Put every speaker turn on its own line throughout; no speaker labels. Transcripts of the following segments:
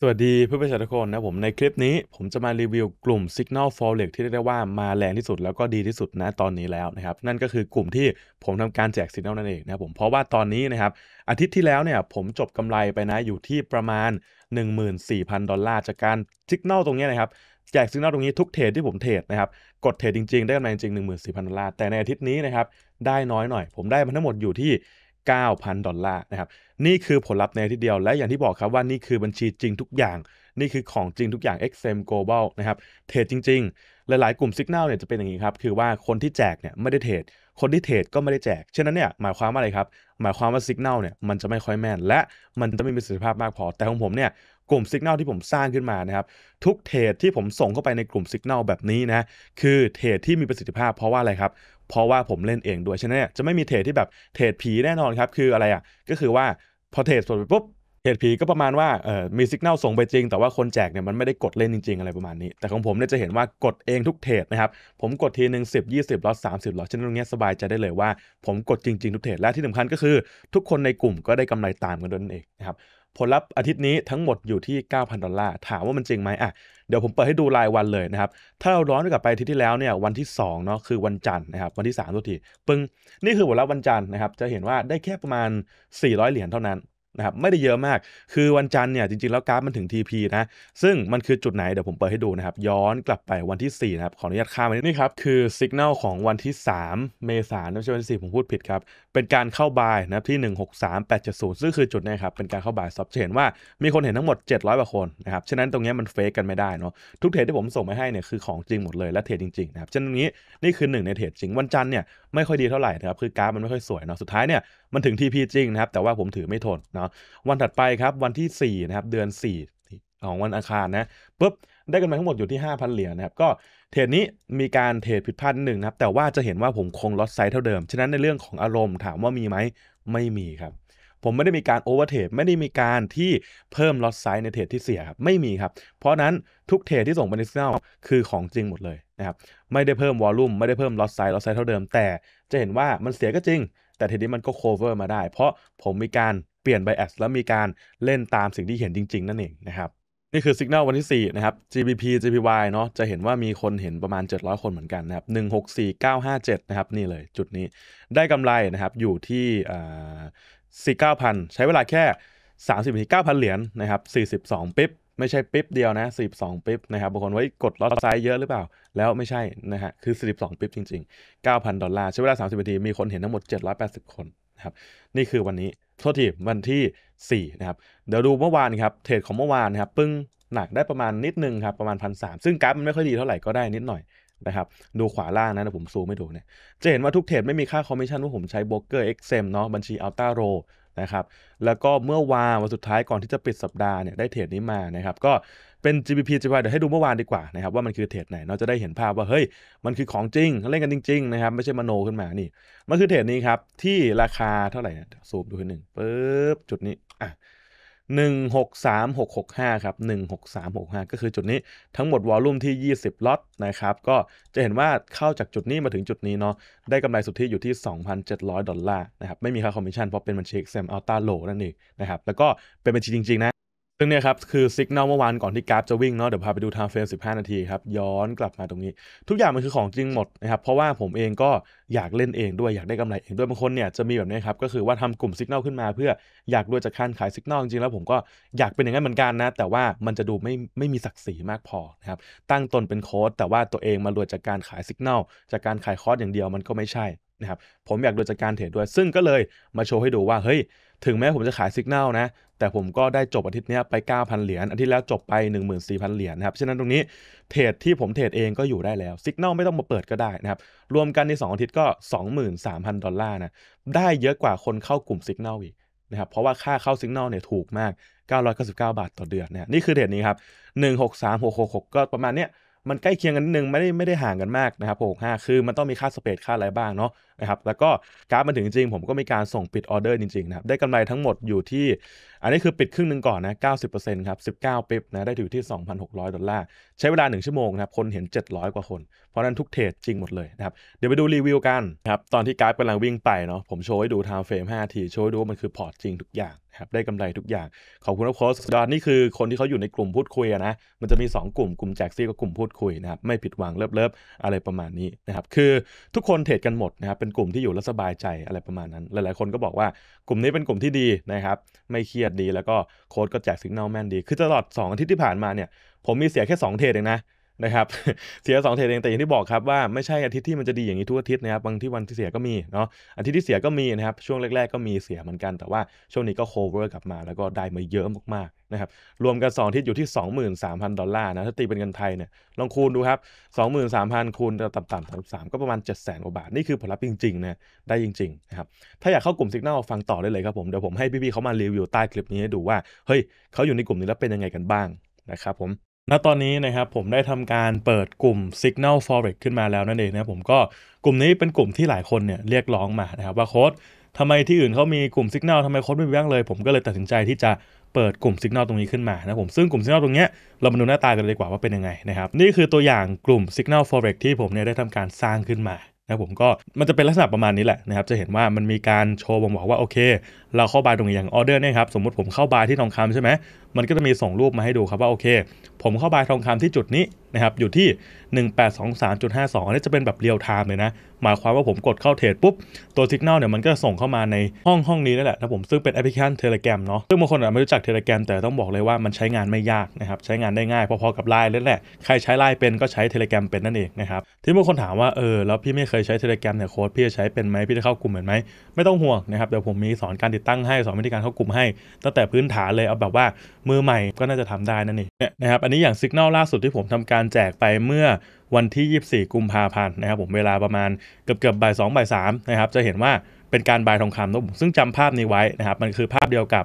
สวัสดีเพื่อนประชาชนทุกคนนะผมในคลิปนี้ผมจะมารีวิวกลุ่ม Signal f o r e x ที่เรียกได้ว่ามาแรงที่สุดแล้วก็ดีที่สุดนะตอนนี้แล้วนะครับ นั่นก็คือกลุ่มที่ผมทำการแจก Signal นั่นเองนะผมเพราะว่าตอนนี้นะครับ อาทิตย์ที่แล้วเนี่ยผมจบกำไรไปนะอยู่ที่ประมาณ14,000 ดอลลาร์จากการ Signal ตรงนี้นะครับ แจกสัญญาณตรงนี้ทุกเทรดที่ผมเทรดนะครับ กดเทรดจริงๆ ได้กำไรจริงส14,000ดอลลาร์แต่ในอาทิตย์นี้นะครับได้น้อยหน่อย ผมได้มาทั้งหมดอยู่ที่9,000 ดอลลาร์นะครับนี่คือผลลัพธ์ในที่เดียวและอย่างที่บอกครับว่านี่คือบัญชีจริงทุกอย่างนี่คือของจริงทุกอย่าง XM Global นะครับเทรดจริง ๆ หลายๆกลุ่ม Signal เนี่ยจะเป็นอย่างนี้ครับคือว่าคนที่แจกเนี่ยไม่ได้เทรดคนที่เทรดก็ไม่ได้แจกฉะนั้นเนี่ยหมายความว่าอะไรครับหมายความว่า Signal เนี่ยมันจะไม่ค่อยแม่น และมันจะไม่มีประสิทธิภาพมากพอแต่ของผมเนี่ยกลุ่มสัญญาณที่ผมสร้างขึ้นมานะครับ ทุกเทรดที่ผมส่งเข้าไปในกลุ่มสัญญาณแบบนี้นะ คือเทรดที่มีประสิทธิภาพเพราะว่าอะไรครับ เพราะว่าผมเล่นเองด้วยฉะนั้นจะไม่มีเทรดที่แบบเทรดผีแน่นอนครับคืออะไรอ่ะก็คือว่าพอเทรดสดไปปุ๊บเทรดผีก็ประมาณว่าเออมีสัญญาณส่งไปจริง แต่ว่าคนแจกเนี่ยมันไม่ได้กดเล่นจริงๆอะไรประมาณนี้ แต่ของผมเนี่ยจะเห็นว่ากดเองทุกเทรดนะครับ ผมกดทีหนึ่งสิบยี่สิบล็อตสามสิบล็อตฉะนั้นตรงนี้สบายใจได้เลยว่า ผมกดจริงๆ ทุกเทรดและที่สำคัญก็คือ ทุกคนในกลุ่มก็ได้กำไรตามกันด้วยนั่นเองนะครับผลลัพธ์อาทิตย์นี้ทั้งหมดอยู่ที่ 9,000 ดอลลาร์ถามว่ามันจริงไหมอ่ะเดี๋ยวผมเปิดให้ดูรายวันเลยนะครับ ถ้าเราร้อนกลับไปอาทิตย์ที่แล้วเนี่ยวันที่2เนาะคือวันจันทร์นะครับวันที่3ทุกที ปึ้ง นี่คือผลลัพธ์วันจันทร์นะครับ จะเห็นว่าได้แค่ประมาณ 400 เหรียญเท่านั้นนะครับไม่ได้เยอะมากคือวันจันทร์เนี่ยจริงๆ แล้วกราฟมันถึง TP นะซึ่งมันคือจุดไหน เดี๋ยวผมเปิดให้ดูนะครับย้อนกลับไปวันที่4นะครับขออนุญาตข้ามไปนี่ครับ คือสัญญาณของวันที่ 3 เมษายนไม่ใช่วันที่ 4 ผมพูดผิดครับ เป็นการเข้าบายนะที่ 163870ซึ่งคือจุดนี้ครับ เป็นการเข้าบายซับเหนว่ามีคนเห็นทั้งหมด 700กว่าคนนะครับฉะนั้นตรงนี้มันเฟกกันไม่ได้เนาะทุกเทรดที่ผมส่งไปให้เนี่ยคือของจริงหมดเลยและเทรดจริงๆนะครับฉะนั้นตรงนี้นี่คือหนึ่งในเทรดจริงวันจันทร์เนี่ยไม่ค่อยดีเท่าไหร่นะครับคือกราฟมันไม่ค่อยสวยเนาะสุดท้ายเนี่ยมันถึง TP จริงนะครับแต่ว่าผมถือไม่ทนเนาวันถัดไปครับวันที่ 4 นะครับ เดือน4ของวันอังคารนะปุ๊บได้กันมาทั้งหมดอยู่ที่ 5,000 เหรียญนะครับ ก็เทรดนี้มีการเทรดผิดพลาดหนึ่งครับ แต่ว่าจะเห็นว่าผมคงลดไซส์เท่าเดิม ฉะนั้นในเรื่องของอารมณ์ถามว่ามีไหมไม่มีครับ ผมไม่ได้มีการโอเวอร์เทรดไม่ได้มีการที่เพิ่มลอตไซส์ในเทรดที่เสียครับ ไม่มีครับ เพราะนั้นทุกเทรดที่ส่งไปในซิกแนลคือของจริงหมดเลยนะครับไม่ได้เพิ่มวอลลุ่มไม่ได้เพิ่มลอตไซส์ลอตไซส์เท่าเดิม แต่จะเห็นว่ามันเสียก็จริงแต่เทรดนี้มันก็โคเวอร์มาได้ เพราะผมมีการปลี่ยนไบแอสแล้วมีการเล่นตามสิ่งที่เห็นจริง ๆ นั่นเองนะครับ นี่คือสัญญาณวันที่4นะครับ GBP GPY เนาะจะเห็นว่ามีคนเห็นประมาณ 700 คนเหมือนกันนะครับ164957นะครับนี่เลยจุดนี้ ได้กำไรนะครับอยู่ที่49,000 ใช้เวลาแค่ 30ที 9,000 เหรียญนนะครับ42ปิ๊บไม่ใช่ปิ๊บเดียวนะ 42ปิ๊บนะครับบางคนไว้กดลอตไซด์เยอะหรือเปล่า แล้วไม่ใช่นะฮะคือ 42ปิ๊บจริง ๆ 9,000ดอลลาร์ใช้เวลา30นาทีมีคนเห็นทั้งหมด780คนนะครับนี่คือวันนี้ โทษที วันที่ 4 นะครับ เดี๋ยวดูเมื่อวานครับ เทรดของเมื่อวานนะครับ ปึ้งหนักได้ประมาณนิดนึงครับ ประมาณพันสซึ่งกราฟมันไม่ค่อยดีเท่าไหร่ก็ได้นิดหน่อย นะครับ ดูขวาล่างนะนผมซูมไม่ถูกเนี่ยจะเห็นว่าทุกเทรดไม่มีค่าคอมมิชชั่นว่าผมใช้โบรกเกอร์เอ็กเซมเนาะ บัญชีอัลต้าโรนะครับแล้วก็เมื่อวานวันสุดท้ายก่อนที่จะปิดสัปดาห์เนี่ยได้เทรดนี้มานะครับก็เป็น GBP JPY เดี๋ยวให้ดูเมื่อวานดีกว่านะครับว่ามันคือเทรดไหนเราจะได้เห็นภาพว่า เฮ้ย มันคือของจริงเล่นกันจริงๆนะครับไม่ใช่มโนขึ้นมานี่มันคือเทรดนี้ครับ ที่ราคาเท่าไหร่นะซูมดูหนึ่งปึ๊บจุดนี้อ่ะหนึ่งหกสามหกหกห้าครับหนึ่งหกสามหกห้าก็คือจุดนี้ทั้งหมดวอลลุ่มที่ยี่สิบล็อตนะครับก็จะเห็นว่าเข้าจากจุดนี้มาถึงจุดนี้เนาะได้กำไรสุทธิอยู่ที่2,700ดอลลาร์นะครับไม่มีค่าคอมมิชชั่นเพราะเป็นบัญชี XM Ultra Low นั่นเองนะครับแล้วก็เป็นบัญชีจริงๆนะซึ่งเนี่ยครับคือสัญญาณเมื่อวานก่อนที่กราฟจะวิ่งเนาะเดี๋ยวพาไปดูไทม์เฟรม15 นาทีครับ ย้อนกลับมาตรงนี้ ทุกอย่างมันคือของจริงหมดนะครับ เพราะว่าผมเองก็อยากเล่นเองด้วยอยากได้กำไรเองด้วยบางคนเนี่ยจะมีแบบนี้ครับก็คือว่าทำกลุ่มสัญญาณขึ้นมา เพื่ออยากรวยจากการขายสัญญาณจริงแล้ว ผมก็อยากเป็นอย่างนั้นเหมือนกันนะ แต่ว่ามันจะดูไม่ไม่มีศักดิ์ศรีมากพอนะครับตั้งตนเป็นโค้ดแต่ว่าตัวเองมารวยจากการขายสัญญาณจากการขายคอร์สอย่างเดียวมันก็ไม่ใช่นะครับผมอยากรวยจากการเทรดด้วยซึ่งก็เลย มาโชว์ให้ดูว่าเฮ้ยถึงแม้ผมจะขายสิกแนณนะ แต่ผมก็ได้จบอาทิตย์นี้ไป 9,000 เหรียญ อาทิตย์แล้วจบไป 14,000 เหรียญนะครับ ฉะนั้นตรงนี้เทรดที่ผมเทรดเองก็อยู่ได้แล้วสิกแนลไม่ต้องมาเปิดก็ได้นะครับ รวมกันใน 2 อาทิตย์ก็ 23,000 ดอลลาร์นะ ได้เยอะกว่าคนเข้ากลุ่มสิกแนลอีกนะครับ เพราะว่าค่าเข้าสิกแนลเนี่ยถูกมาก 999 บาทต่อเดือนนะนี่คือเทรดนี้ครับ 163666 ก็ประมาณเนี้ย มันใกล้เคียงกันนิดนึง ไม่ได้ไม่ได้ห่างกันมากนะครับ 65 คือมันต้องมีค่าสเปซค่าอะไรบ้างเนาะนะครับแล้วก็กราฟมาถึงจริง ผมก็มีการส่งปิดออเดอร์จริงๆนะครับได้กำไรทั้งหมดอยู่ที่ อันนี้คือปิดครึ่งหนึ่งก่อนนะ 90%ครับ 19ปิบนะได้อยู่ที่ 2,600ดอลลาร์ใช้เวลา 1 ชั่วโมงนะครับคนเห็น 700 กว่าคน เพราะนั้นทุกเทรดจริงหมดเลยนะครับเดี๋ยวไปดูรีวิวกันนะครับตอนที่กราฟกำลังวิ่งไปเนาะผมโชว์ให้ดูไทม์เฟรม5ทีโชว์ให้ดูว่ามันคือพอร์ตจริงทุกอย่างครับได้กำไรทุกอย่างขอบคุณครับโค้ชดอนนี่คือคนที่เขาอยู่ในกลุ่มพูดคุยนะมันจะมี2กลุ่มกลุ่มแจกซี่กับกลุ่มพูดคุยนะครับไม่ผิดหวังเลิฟๆอะไรประมาณนี้นะครับคือทุกคนเทรดกันหมดนะครับ็นกลุ่มที่อยู่แล้วสบายใจอะไรประมาณนั้น หลายๆคนก็บอกว่ากลุ่มนี้เป็นกลุ่มที่ดีนะครับ ไม่เครียดดีแล้วก็โค้ดก็แจกสัญญาณแม่นดี คือตลอด 2 อาทิตย์ที่ผ่านมาเนี่ย ผมมีเสียแค่ 2 เทรดเองนะนะครับเสียสองเทรดเองแต่อย่างที่บอกครับว่าไม่ใช่อาทิตย์ที่มันจะดีอย่างนี้ทุกอาทิตย์นะครับบางที่วันที่เสียก็มีเนาะอาทิตย์ที่เสียก็มีนะครับช่วงแรก ๆก็มีเสียเหมือนกัน แต่ว่าช่วงนี้ก็โคเวอร์กลับมา แล้วก็ได้มาเยอะมากๆนะครับรวมกันสองทิตย์อยู่ที่23,000ดอลลาร์นะถ้าตีเป็นเงินไทยเนี่ยลองคูณดูครับ23,000คูณต่ำๆ33ก็ประมาณ 7 0 0 0 0กว่าบาทนี่คือผลลัพธ์จริงๆนะได้จริงๆนะครับถ้าอยากเข้ากลุ่มสัญญาลฟังต่อได้เลยครับผมเดี๋ยวผมให้พี่ๆเขามารีวิวใต้คลิปนี้ให้ดูว่าเฮ้ยเขาอยู่ในกลุ่มนี้แล้วเป็นยังไงกันบ้างนะครับผมณตอนนี้นะครับผมได้ทำการเปิดกลุ่ม Signal Forex ขึ้นมาแล้วนั่นเองนะครับผมก็กลุ่มนี้เป็นกลุ่มที่หลายคนเนี่ยเรียกร้องมานะครับว่าโค้ดทำไมที่อื่นเขามีกลุ่ม Signal ทำไมโค้ดไม่มีบ้างเลยผมก็เลยตัดสินใจที่จะเปิดกลุ่ม Signal ตรงนี้ขึ้นมานะผมซึ่งกลุ่ม Signal ตรงนี้เรามาดูหน้าตากันเลยดีกว่าว่าเป็นยังไงนะครับนี่คือตัวอย่างกลุ่ม Signal Forex ที่ผมเนี่ยได้ทำการสร้างขึ้นมานะผมก็มันจะเป็นลักษณะประมาณนี้แหละนะครับจะเห็นว่ามันมีการโชว์บ่งบอกว่าโอเค เราเข้าบาร์ตรงนี้อย่างออเดอร์เนี่ยครับสมมติผมเข้าบาร์ที่ทองคำใช่ไหม มันก็จะมีส่งรูปมาให้ดูครับว่าโอเค ผมเข้าบาร์ทองคำที่จุดนี้นะครับอยู่ที่ 1823.52 อันนี้จะเป็นแบบเรียลไทม์เลยนะ หมายความว่าผมกดเข้าเทรดปุ๊บ ตัวสัญญาณเนี่ยมันก็ส่งเข้ามาในห้อง ห้องนี้นั่นแหละนะผม ซึ่งเป็นแอปพลิเคชันเทเลแกรมเนาะ ซึ่งบางคนอาจไม่รู้จักเทเลแกรมแต่ต้องบอกเลยว่ามันใช้งานไม่ยากนะครับ ใช้งานได้ง่ายพอๆกับไลน์นั่นแหละ ใครใช้ไลน์เป็นก็ใช้เทเลแกรมเป็นนั่นเองนะครับ ที่บางคนถามว่าเออแล้วพี่ไม่เคยใช้เทเลแกรมเนี่ยโค้ดพี่จะใช้เป็นไหมพี่จะเข้ากลุ่มเหมือนไหมไม่ต้องห่วงนะครับเดี๋ยวผมมีสอนการติดตั้งให้สอนวิธีการเข้ากลุ่มให้ตั้งแต่พื้นฐานเลยเอาแบบว่ามือใหม่ก็น่าจะทำได้นั่นเองนะครับอันนี้อย่างสัญญาณล่าสุดที่ผมทำการแจกไปเมื่อวันที่ 24 กุมภาพันธ์ นะครับ ผมเวลาประมาณเกือบเกือบบ่ายสองบ่ายสามนะครับ จะเห็นว่าเป็นการบายทองคำนะผมซึ่งจำภาพนี้ไว้ นะครับ มันคือภาพเดียวกับ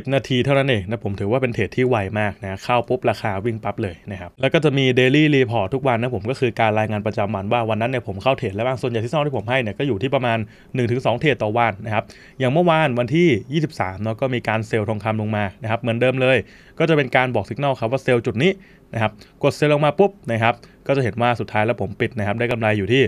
10 นาทีเท่านั้นเองนะผมถือว่าเป็นเทรดที่ไวมากนะเข้าปุ๊บราคาวิ่งปั๊บเลยนะครับ แล้วก็จะมีเดลี่รีพอร์ตทุกวันนะผมก็คือการรายงานประจำวันว่าวันนั้นเนี่ยผมเข้าเทรดแล้วบ้างส่วนใหญ่ที่ซ่อนที่ผมให้เนี่ยก็อยู่ที่ประมาณ 1-2 เทรดต่อวันนะครับ อย่างเมื่อวานวันที่ 23เนาะก็มีการเซลล์ทองคำลงมานะครับเหมือนเดิมเลย ก็จะเป็นการบอกสัญญาณครับว่าเซลล์จุดนี้นะครับกดเซลล์ลงมาปุ๊บนะครับก็จะเห็นว่าสุดท้ายแล้วผมปิดนะครับได้กำไรอยู่ที่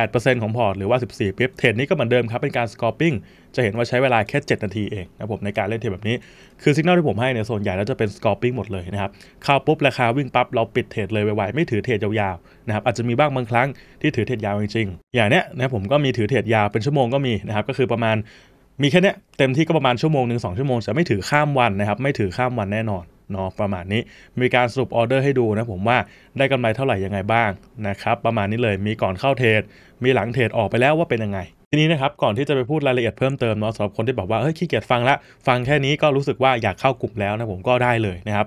8%ของพอร์ต หรือว่า 14ปิบเทรดนี้ก็เหมือนเดิมครับ เป็นการสกอร์ปิ้งจะเห็นว่าใช้เวลาแค่ 7 นาทีเองนะผมในการเล่นเทรดแบบนี้คือสัญญาณที่ผมให้เนี่ยส่วนใหญ่แล้วจะเป็นสกอร์ปิ้งหมดเลยนะครับเข้าปุ๊บ ราคาวิ่งปั๊บเราปิดเทรดเลยไวๆไม่ถือเทรดยาวๆนะครับอาจจะมีบ้างบางครั้งที่ถือเทรดยาวจริงๆ อย่างเนี้ยนะผมก็มีถือเทรดยาวเป็นชั่วโมงก็มีนะครับก็คือประมาณมีแค่เนี้ยเต็มที่ก็ประมาณชั่วโมงหนึ่งสองชั่วโมงจะไม่ถือข้ามวันนะครับไม่ถือข้ามวันแน่นอนเนาะประมาณนี้มีการสรุปออเดอร์ให้ดูนะผมว่าได้กำไรเท่าไหร่ยังไงบ้างนะครับประมาณนี้เลยมีก่อนเข้าเทรดมีหลังเทรดออกไปแล้วว่าเป็นยังไง ทีนี้นะครับก่อนที่จะไปพูดรายละเอียดเพิ่มเติมเนาะสำหรับคนที่บอกว่าเฮ้ยขี้เกียจฟังละฟังแค่นี้ก็รู้สึกว่าอยากเข้ากลุ่มแล้วนะผมก็ได้เลยนะครับ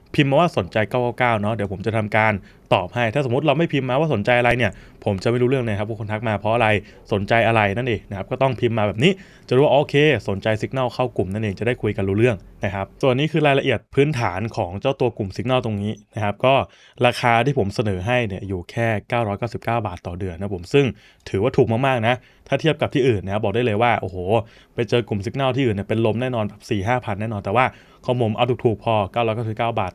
พิมพ์มาว่าสนใจ 999 เนาะเดี๋ยวผมจะทำการตอบให้ ถ้าสมมติเราไม่พิมพ์มาว่าสนใจอะไรเนี่ย ผมจะไม่รู้เรื่องเลยครับว่าคนทักมา เพราะอะไร สนใจอะไรนั่นเองนะครับ ก็ต้องพิมพ์มาแบบนี้ จะรู้ว่าโอเค สนใจสัญญาณเข้ากลุ่มนั่นเอง จะได้คุยกันรู้เรื่องนะครับ ส่วนนี้คือรายละเอียดพื้นฐานของเจ้าตัวกลุ่มสัญญาณตรงนี้นะครับ ก็ราคาที่ผมเสนอให้เนี่ยอยู่แค่ 999 บาทต่อเดือนนะผมซึ่งถือว่าถูกมากๆนะ ถ้าเทียบกับที่อื่นนะบบอกได้เลยว่า โอ้โห ไปเจอกลุ่มสัญญาณที่อื่นเนี่ยเป็นลมแน่นอนแบบ4-5พันแน่นอนแต่ว่าของผมเอาถูกๆพอ 999 บาท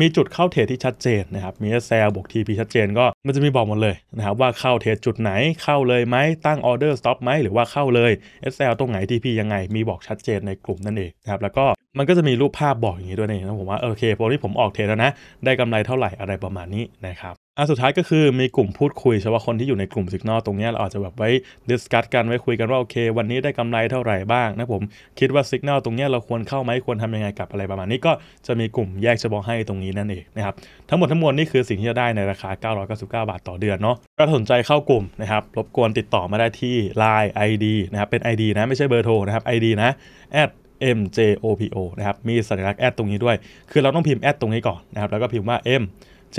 มีจุดเข้าเทรดที่ชัดเจนนะครับ มีแซลบวก TP ชัดเจนก็ มันจะมีบอกหมดเลยนะครับ ว่าเข้าเทรดจุดไหนเข้าเลยไหมตั้งออเดอร์สต็อปไหมหรือว่าเข้าเลย SL ตรงไหน TP ยังไงมีบอกชัดเจนในกลุ่มนั่นเองนะครับแล้วก็มันก็จะมีรูปภาพบอกอย่างนี้ด้วยนะผมว่าโอเค พอที่ผมออกเทรดแล้วนะ ได้กำไรเท่าไหร่อะไรประมาณนี้นะครับอันสุดท้ายก็คือมีกลุ่มพูดคุยเฉพาะคนที่อยู่ในกลุ่มสิกนอตรงนี้เราอาจจะแบบไว้ดิสคัตกันไว้คุยกันว่าโอเค วันนี้ได้กำไรเท่าไหร่บ้างนะผม คิดว่าสิกนอตรงนี้เราควรเข้าไหมควรทำยังไง กับอะไรประมาณนี้ก็จะมีกลุ่มแยกเฉพาะให้ตรงนี้นั่นเองนะครับ ทั้งหมดทั้งมวลนี่คือสิ่งที่จะได้ในราคา 999 บาทต่อเดือนเนาะถ้าสนใจเข้ากลุ่มนะครับรบกวนติดต่อมาได้ที่ Line ID นะครับเป็น ID นะไม่ใช่เบอร์โทรนะครับ ID นะ mjopo นะครับมีสัญลักษณ์แอดตรงนี้ด้วย คือเราต้องพิมพ์แอดตรงนี้ก่อนนะครับแล้วก็พิมพ์ว่า m j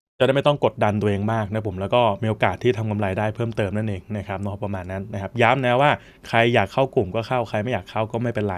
จะได้ไม่ต้องกดดันตัวเองมากนะผม แล้วก็มีโอกาสที่ทำกำไรได้เพิ่มเติมนั่นเองนะครับเนาะประมาณนั้นนะครับ ย้ำนะว่าใครอยากเข้ากลุ่มก็เข้าใครไม่อยากเข้าก็ไม่เป็นไร